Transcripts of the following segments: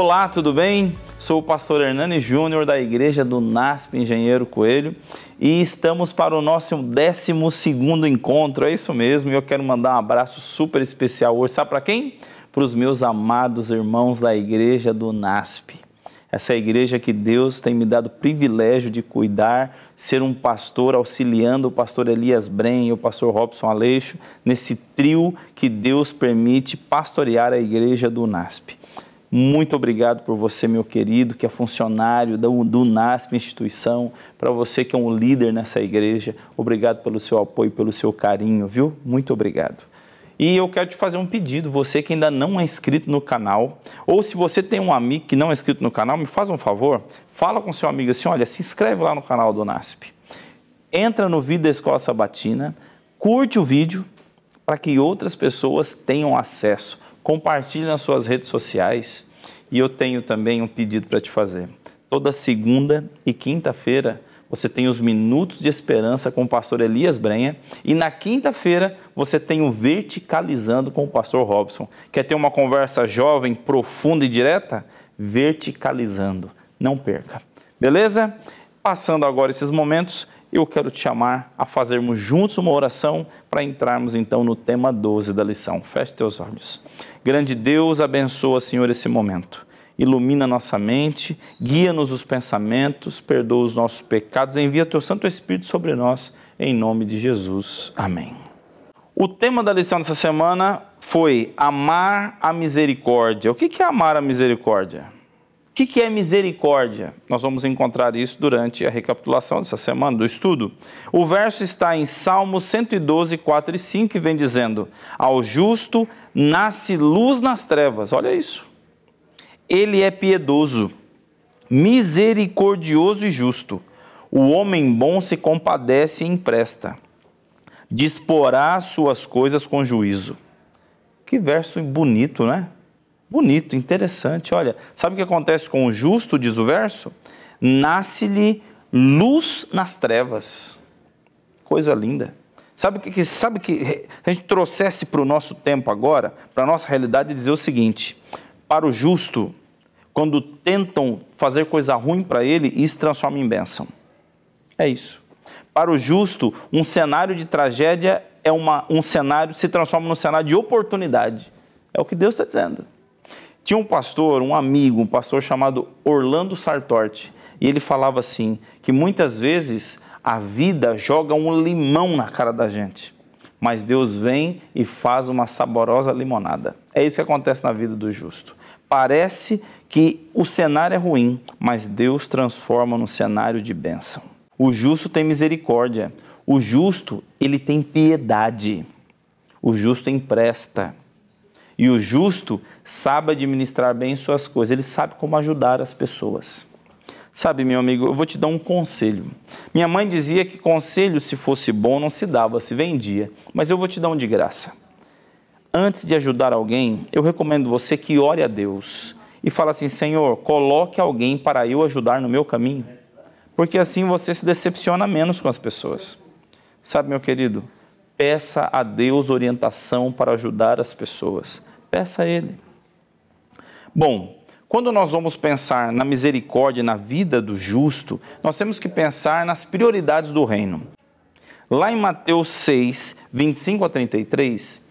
Olá, tudo bem? Sou o pastor Hernani Júnior da igreja do NASP Engenheiro Coelho e estamos para o nosso 12 encontro, é isso mesmo. E eu quero mandar um abraço super especial hoje, sabe para quem? Para os meus amados irmãos da igreja do NASP. Essa é a igreja que Deus tem me dado o privilégio de cuidar, ser um pastor auxiliando o pastor Elias Bren e o pastor Robson Aleixo nesse trio que Deus permite pastorear a igreja do NASP. Muito obrigado por você, meu querido, que é funcionário do, do NASP instituição, para você que é um líder nessa igreja. Obrigado pelo seu apoio, pelo seu carinho, viu? Muito obrigado. E eu quero te fazer um pedido, você que ainda não é inscrito no canal, ou se você tem um amigo que não é inscrito no canal, me faz um favor, fala com seu amigo assim, olha, se inscreve lá no canal do NASP. Entra no vídeo da Escola Sabatina, curte o vídeo para que outras pessoas tenham acesso compartilhe nas suas redes sociais. E eu tenho também um pedido para te fazer. Toda segunda e quinta-feira você tem os Minutos de Esperança com o pastor Elias Brenha. E na quinta-feira você tem o Verticalizando com o pastor Robson. Quer ter uma conversa jovem, profunda e direta? Verticalizando. Não perca. Beleza? Passando agora esses momentos, eu quero te chamar a fazermos juntos uma oração para entrarmos então no tema 12 da lição. Feche teus olhos. Grande Deus, abençoa, Senhor, esse momento. Ilumina nossa mente, guia-nos os pensamentos, perdoa os nossos pecados, envia teu Santo Espírito sobre nós, em nome de Jesus. Amém. O tema da lição dessa semana foi amar a misericórdia. O que é amar a misericórdia? O que é misericórdia? Nós vamos encontrar isso durante a recapitulação dessa semana, do estudo. O verso está em Salmos 112, 4 e 5, que vem dizendo: Ao justo nasce luz nas trevas. Olha isso. Ele é piedoso, misericordioso e justo. O homem bom se compadece e empresta. Disporá suas coisas com juízo. Que verso bonito, né? Bonito, interessante. Olha, sabe o que acontece com o justo, diz o verso? Nasce-lhe luz nas trevas. Coisa linda. Sabe que, sabe que a gente trouxesse para o nosso tempo agora, para a nossa realidade, dizer o seguinte: para o justo, quando tentam fazer coisa ruim para ele, isso transforma em bênção. É isso. Para o justo, um cenário de tragédia é uma, um cenário, se transforma num cenário de oportunidade. É o que Deus está dizendo. Tinha um pastor, um amigo, um pastor chamado Orlando Sartorte, e ele falava assim: que muitas vezes a vida joga um limão na cara da gente, mas Deus vem e faz uma saborosa limonada. É isso que acontece na vida do justo. Parece que o cenário é ruim, mas Deus transforma num cenário de bênção. O justo tem misericórdia, o justo ele tem piedade, o justo empresta e o justo sabe administrar bem suas coisas, ele sabe como ajudar as pessoas. Sabe, meu amigo, eu vou te dar um conselho. Minha mãe dizia que conselho, se fosse bom, não se dava, se vendia. Mas eu vou te dar um de graça. Antes de ajudar alguém, eu recomendo você que ore a Deus e fale assim: Senhor, coloque alguém para eu ajudar no meu caminho. Porque assim você se decepciona menos com as pessoas. Sabe, meu querido, peça a Deus orientação para ajudar as pessoas. Peça a Ele. Bom, quando nós vamos pensar na misericórdia na vida do justo, nós temos que pensar nas prioridades do reino. Lá em Mateus 6, 25 a 33,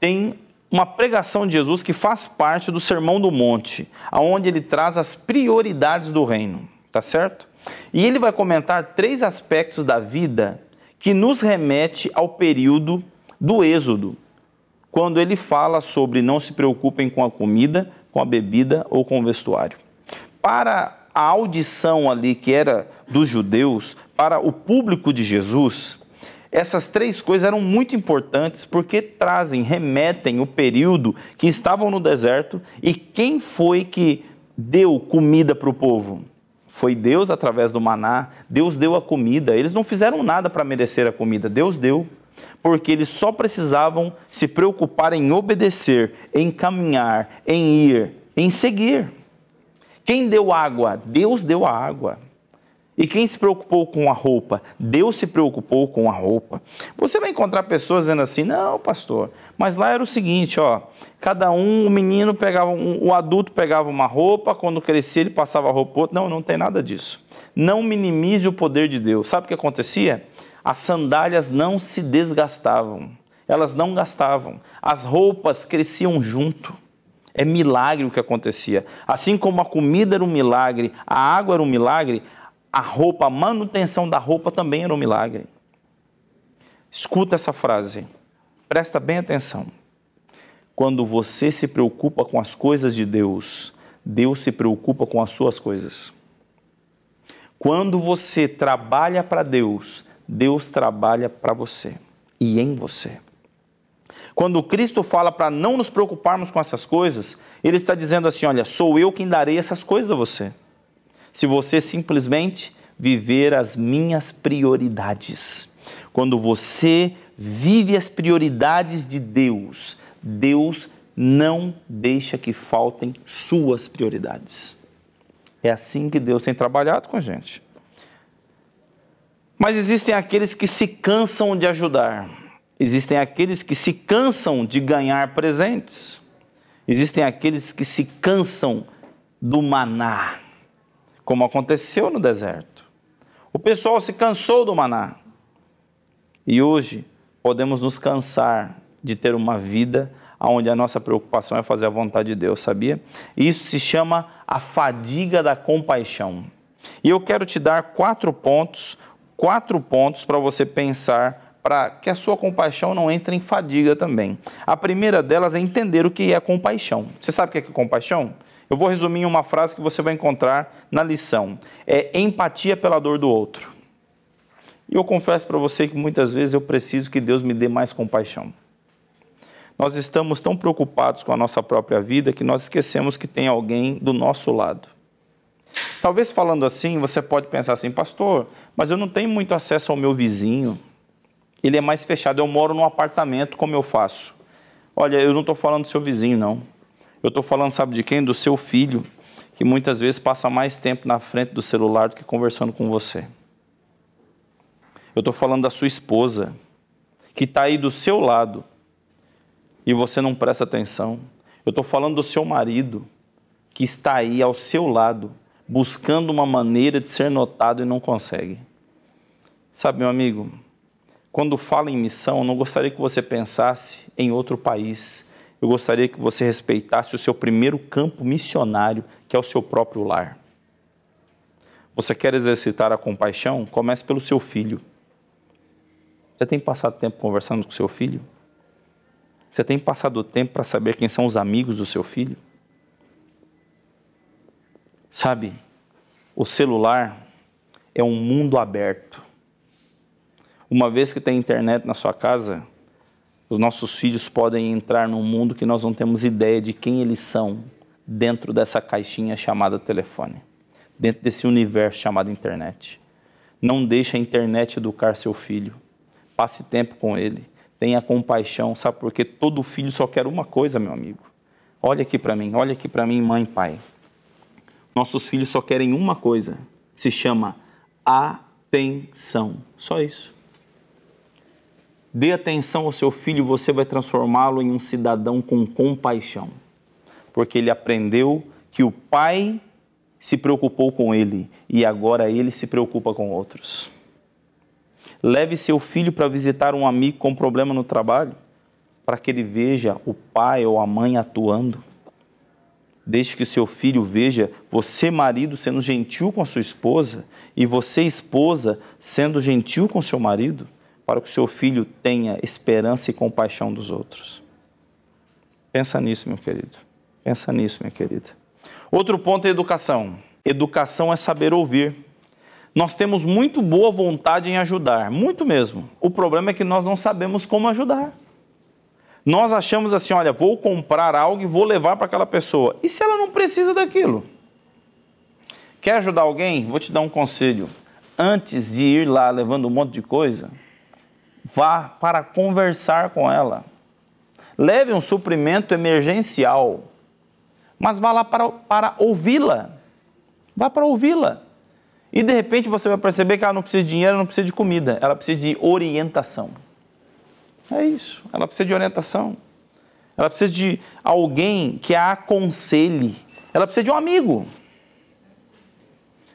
tem uma pregação de Jesus que faz parte do Sermão do Monte, aonde ele traz as prioridades do reino, tá certo? E ele vai comentar três aspectos da vida que nos remete ao período do Êxodo, quando ele fala sobre não se preocupem com a comida, com a bebida ou com o vestuário. Para a audição ali que era dos judeus, para o público de Jesus, essas três coisas eram muito importantes porque trazem, remetem o período que estavam no deserto e quem foi que deu comida para o povo? Foi Deus através do maná, Deus deu a comida. Eles não fizeram nada para merecer a comida, Deus deu porque eles só precisavam se preocupar em obedecer, em caminhar, em ir, em seguir. Quem deu água? Deus deu a água. E quem se preocupou com a roupa? Deus se preocupou com a roupa. Você vai encontrar pessoas dizendo assim: não, pastor, mas lá era o seguinte: ó, cada um, o menino pegava, um, o adulto pegava uma roupa, quando crescia ele passava a roupa para outro. Não, não tem nada disso. Não minimize o poder de Deus. Sabe o que acontecia? As sandálias não se desgastavam, elas não gastavam. As roupas cresciam junto. É milagre o que acontecia. Assim como a comida era um milagre, a água era um milagre, a roupa, a manutenção da roupa também era um milagre. Escuta essa frase, presta bem atenção. Quando você se preocupa com as coisas de Deus, Deus se preocupa com as suas coisas. Quando você trabalha para Deus, Deus trabalha para você e em você. Quando Cristo fala para não nos preocuparmos com essas coisas, ele está dizendo assim: olha, sou eu quem darei essas coisas a você. Se você simplesmente viver as minhas prioridades. Quando você vive as prioridades de Deus, Deus não deixa que faltem suas prioridades. É assim que Deus tem trabalhado com a gente. Mas existem aqueles que se cansam de ajudar. Existem aqueles que se cansam de ganhar presentes. Existem aqueles que se cansam do maná, como aconteceu no deserto. O pessoal se cansou do maná. E hoje podemos nos cansar de ter uma vida onde a nossa preocupação é fazer a vontade de Deus, sabia? Isso se chama a fadiga da compaixão. E eu quero te dar quatro pontos quatro pontos para você pensar para que a sua compaixão não entre em fadiga também. A primeira delas é entender o que é compaixão. Você sabe o que é, compaixão? Eu vou resumir em uma frase que você vai encontrar na lição. É empatia pela dor do outro. E eu confesso para você que muitas vezes eu preciso que Deus me dê mais compaixão. Nós estamos tão preocupados com a nossa própria vida que nós esquecemos que tem alguém do nosso lado Talvez falando assim, você pode pensar assim, pastor, mas eu não tenho muito acesso ao meu vizinho. Ele é mais fechado. Eu moro num apartamento, como eu faço? Olha, eu não estou falando do seu vizinho, não. Eu estou falando, sabe de quem? Do seu filho, que muitas vezes passa mais tempo na frente do celular do que conversando com você. Eu estou falando da sua esposa, que está aí do seu lado e você não presta atenção. Eu estou falando do seu marido, que está aí ao seu lado buscando uma maneira de ser notado e não consegue. Sabe, meu amigo, quando falo em missão, eu não gostaria que você pensasse em outro país. Eu gostaria que você respeitasse o seu primeiro campo missionário, que é o seu próprio lar. Você quer exercitar a compaixão? Comece pelo seu filho. Você tem passado tempo conversando com seu filho? Você tem passado tempo para saber quem são os amigos do seu filho? Sabe, o celular é um mundo aberto. Uma vez que tem internet na sua casa, os nossos filhos podem entrar num mundo que nós não temos ideia de quem eles são dentro dessa caixinha chamada telefone, dentro desse universo chamado internet. Não deixe a internet educar seu filho. Passe tempo com ele. Tenha compaixão, sabe? Porque todo filho só quer uma coisa, meu amigo. Olha aqui para mim, olha aqui para mim, mãe, pai. Nossos filhos só querem uma coisa, se chama atenção. Só isso. Dê atenção ao seu filho, você vai transformá-lo em um cidadão com compaixão, porque ele aprendeu que o pai se preocupou com ele e agora ele se preocupa com outros. Leve seu filho para visitar um amigo com problema no trabalho, para que ele veja o pai ou a mãe atuando desde que seu filho veja você, marido, sendo gentil com a sua esposa, e você, esposa, sendo gentil com seu marido, para que o seu filho tenha esperança e compaixão dos outros. Pensa nisso, meu querido. Pensa nisso, minha querida. Outro ponto é educação. Educação é saber ouvir. Nós temos muito boa vontade em ajudar, muito mesmo. O problema é que nós não sabemos como ajudar nós achamos assim, olha, vou comprar algo e vou levar para aquela pessoa. E se ela não precisa daquilo? Quer ajudar alguém? Vou te dar um conselho. Antes de ir lá levando um monte de coisa, vá para conversar com ela. Leve um suprimento emergencial, mas vá lá para, para ouvi-la. Vá para ouvi-la. E de repente você vai perceber que ela não precisa de dinheiro, não precisa de comida, ela precisa de orientação. É isso. Ela precisa de orientação. Ela precisa de alguém que a aconselhe. Ela precisa de um amigo.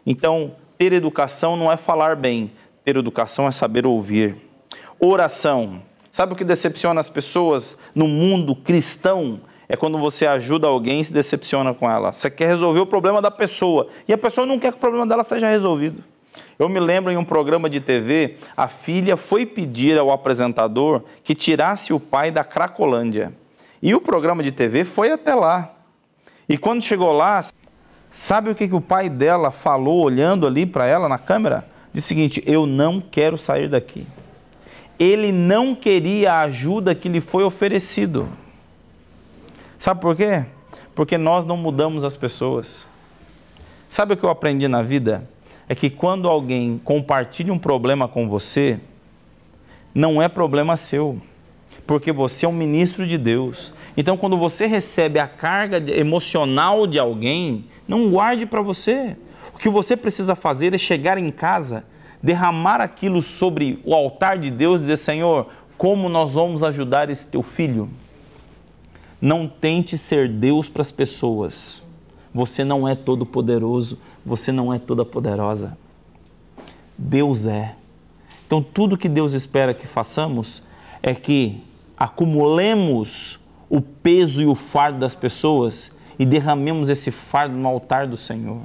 Então, ter educação não é falar bem. Ter educação é saber ouvir. Oração. Sabe o que decepciona as pessoas no mundo cristão? É quando você ajuda alguém e se decepciona com ela. Você quer resolver o problema da pessoa e a pessoa não quer que o problema dela seja resolvido. Eu me lembro em um programa de TV, a filha foi pedir ao apresentador que tirasse o pai da Cracolândia. E o programa de TV foi até lá. E quando chegou lá, sabe o que, que o pai dela falou olhando ali para ela na câmera? Disse: o seguinte: Eu não quero sair daqui. Ele não queria a ajuda que lhe foi oferecido. Sabe por quê? Porque nós não mudamos as pessoas. Sabe o que eu aprendi na vida? é que quando alguém compartilha um problema com você, não é problema seu, porque você é um ministro de Deus. Então, quando você recebe a carga emocional de alguém, não guarde para você. O que você precisa fazer é chegar em casa, derramar aquilo sobre o altar de Deus e dizer: Senhor, como nós vamos ajudar esse teu filho? Não tente ser Deus para as pessoas você não é todo poderoso, você não é toda poderosa. Deus é. Então, tudo que Deus espera que façamos é que acumulemos o peso e o fardo das pessoas e derramemos esse fardo no altar do Senhor.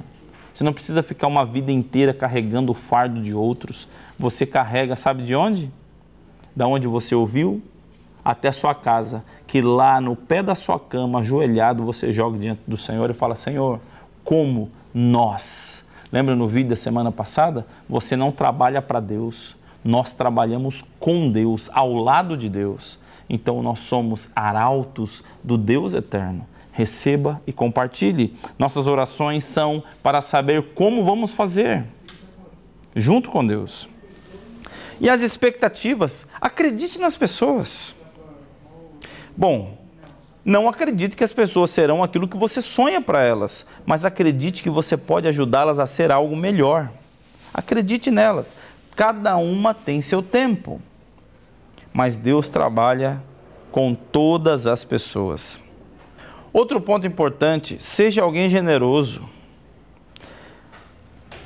Você não precisa ficar uma vida inteira carregando o fardo de outros. Você carrega, sabe de onde? Da onde você ouviu até a sua casa que lá no pé da sua cama, ajoelhado, você joga diante do Senhor e fala: Senhor, como nós. Lembra no vídeo da semana passada? Você não trabalha para Deus, nós trabalhamos com Deus, ao lado de Deus. Então nós somos arautos do Deus eterno. Receba e compartilhe. Nossas orações são para saber como vamos fazer junto com Deus. E as expectativas, acredite nas pessoas. Bom, não acredite que as pessoas serão aquilo que você sonha para elas, mas acredite que você pode ajudá-las a ser algo melhor. Acredite nelas. Cada uma tem seu tempo, mas Deus trabalha com todas as pessoas. Outro ponto importante: seja alguém generoso.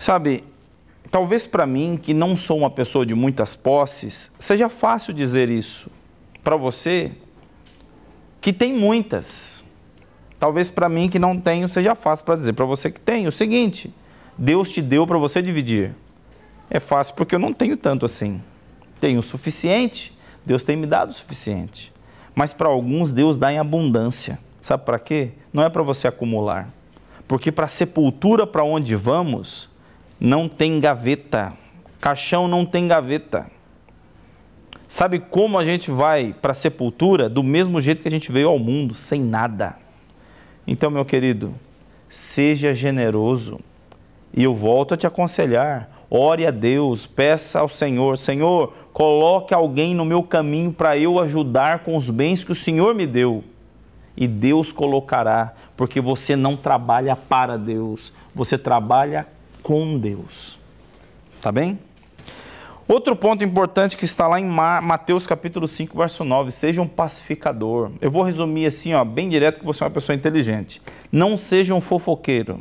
Sabe, talvez para mim, que não sou uma pessoa de muitas posses, seja fácil dizer isso. Para você, que tem muitas. Talvez para mim que não tenho seja fácil para dizer, para você que tem. O seguinte, Deus te deu para você dividir. É fácil porque eu não tenho tanto assim. Tenho o suficiente, Deus tem me dado o suficiente. Mas para alguns Deus dá em abundância. Sabe para quê? Não é para você acumular. Porque para a sepultura para onde vamos, não tem gaveta. Caixão não tem gaveta. Sabe como a gente vai para a sepultura? Do mesmo jeito que a gente veio ao mundo, sem nada. Então, meu querido, seja generoso. E eu volto a te aconselhar. Ore a Deus, peça ao Senhor: Senhor, coloque alguém no meu caminho para eu ajudar com os bens que o Senhor me deu. E Deus colocará, porque você não trabalha para Deus, você trabalha com Deus. Tá bem? Outro ponto importante que está lá em Mateus capítulo 5, verso 9, seja um pacificador. Eu vou resumir assim, ó, bem direto que você é uma pessoa inteligente. Não seja um fofoqueiro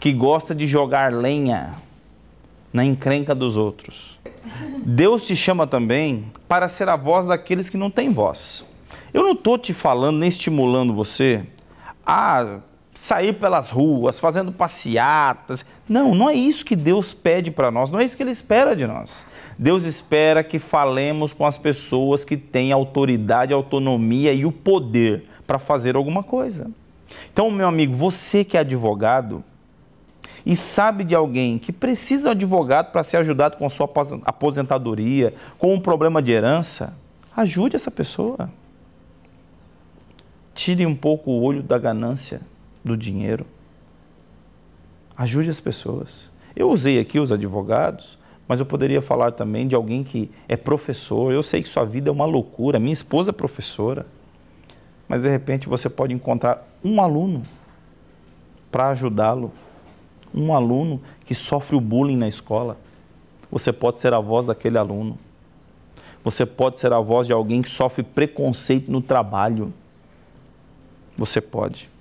que gosta de jogar lenha na encrenca dos outros. Deus te chama também para ser a voz daqueles que não têm voz. Eu não estou te falando nem estimulando você a sair pelas ruas, fazendo passeatas. Não, não é isso que Deus pede para nós, não é isso que Ele espera de nós. Deus espera que falemos com as pessoas que têm autoridade, autonomia e o poder para fazer alguma coisa. Então, meu amigo, você que é advogado e sabe de alguém que precisa de um advogado para ser ajudado com a sua aposentadoria, com um problema de herança, ajude essa pessoa. Tire um pouco o olho da ganância do dinheiro. Ajude as pessoas. Eu usei aqui os advogados, mas eu poderia falar também de alguém que é professor. Eu sei que sua vida é uma loucura, minha esposa é professora. Mas de repente você pode encontrar um aluno para ajudá-lo. Um aluno que sofre o bullying na escola. Você pode ser a voz daquele aluno. Você pode ser a voz de alguém que sofre preconceito no trabalho. Você pode.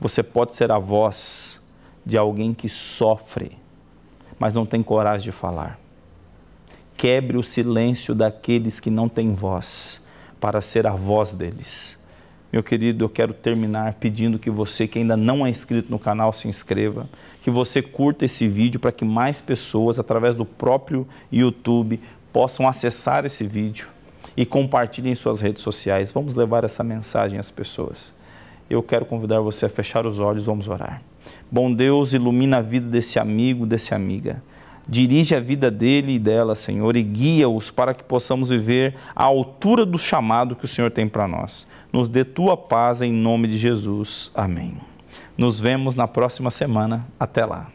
Você pode ser a voz de alguém que sofre, mas não tem coragem de falar. Quebre o silêncio daqueles que não têm voz, para ser a voz deles. Meu querido, eu quero terminar pedindo que você que ainda não é inscrito no canal se inscreva, que você curta esse vídeo para que mais pessoas, através do próprio YouTube, possam acessar esse vídeo e compartilhem em suas redes sociais. Vamos levar essa mensagem às pessoas eu quero convidar você a fechar os olhos, vamos orar. Bom Deus, ilumina a vida desse amigo, dessa amiga. Dirige a vida dele e dela, Senhor, e guia-os para que possamos viver à altura do chamado que o Senhor tem para nós. Nos dê tua paz em nome de Jesus. Amém. Nos vemos na próxima semana. Até lá.